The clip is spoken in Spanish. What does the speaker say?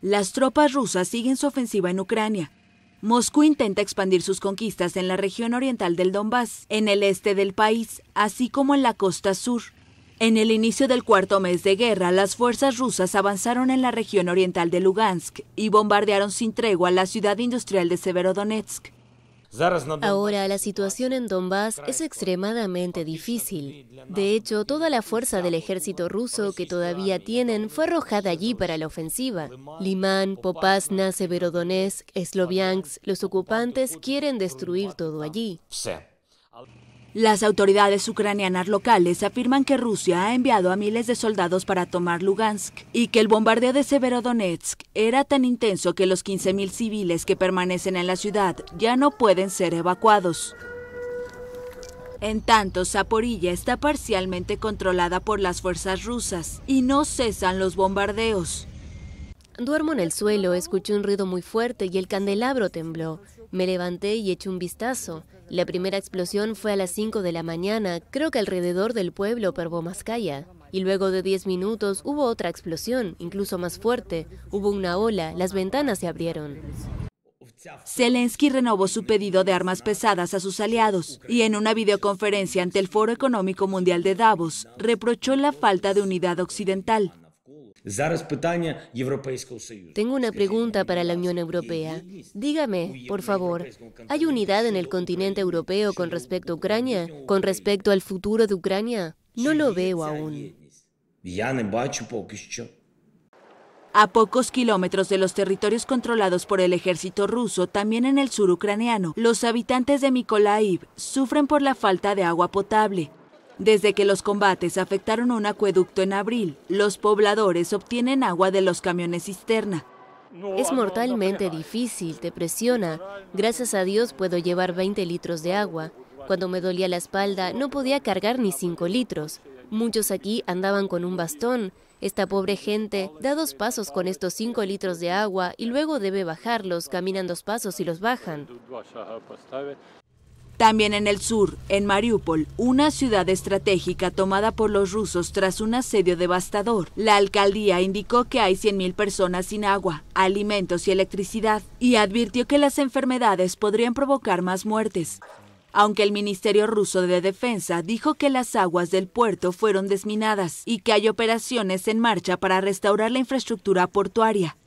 Las tropas rusas siguen su ofensiva en Ucrania. Moscú intenta expandir sus conquistas en la región oriental del Donbass, en el este del país, así como en la costa sur. En el inicio del cuarto mes de guerra, las fuerzas rusas avanzaron en la región oriental de Lugansk y bombardearon sin tregua la ciudad industrial de Severodonetsk. Ahora la situación en Donbass es extremadamente difícil. De hecho, toda la fuerza del ejército ruso que todavía tienen fue arrojada allí para la ofensiva. Limán, Popasna, Severodonetsk, Sloviansk, los ocupantes quieren destruir todo allí. Las autoridades ucranianas locales afirman que Rusia ha enviado a miles de soldados para tomar Lugansk y que el bombardeo de Severodonetsk era tan intenso que los 15.000 civiles que permanecen en la ciudad ya no pueden ser evacuados. En tanto, Zaporilla está parcialmente controlada por las fuerzas rusas y no cesan los bombardeos. Duermo en el suelo, escuché un ruido muy fuerte y el candelabro tembló. Me levanté y eché un vistazo. La primera explosión fue a las 5 de la mañana, creo que alrededor del pueblo calla. Y luego de 10 minutos hubo otra explosión, incluso más fuerte. Hubo una ola, las ventanas se abrieron. Zelensky renovó su pedido de armas pesadas a sus aliados y en una videoconferencia ante el Foro Económico Mundial de Davos reprochó la falta de unidad occidental. Tengo una pregunta para la Unión Europea. Dígame, por favor, ¿hay unidad en el continente europeo con respecto a Ucrania? ¿Con respecto al futuro de Ucrania? No lo veo aún. A pocos kilómetros de los territorios controlados por el ejército ruso, también en el sur ucraniano, los habitantes de Mykolaiv sufren por la falta de agua potable. Desde que los combates afectaron un acueducto en abril, los pobladores obtienen agua de los camiones cisterna. Es ah, mortalmente difícil, te presiona. Gracias a Dios puedo llevar 20 litros de agua. Cuando me dolía la espalda no podía cargar ni 5 litros. Muchos aquí andaban con un bastón. Esta pobre gente da dos pasos con estos 5 litros de agua y luego debe bajarlos, caminan dos pasos y los bajan. También en el sur, en Mariupol, una ciudad estratégica tomada por los rusos tras un asedio devastador, la alcaldía indicó que hay 100.000 personas sin agua, alimentos y electricidad, y advirtió que las enfermedades podrían provocar más muertes. Aunque el Ministerio ruso de Defensa dijo que las aguas del puerto fueron desminadas y que hay operaciones en marcha para restaurar la infraestructura portuaria,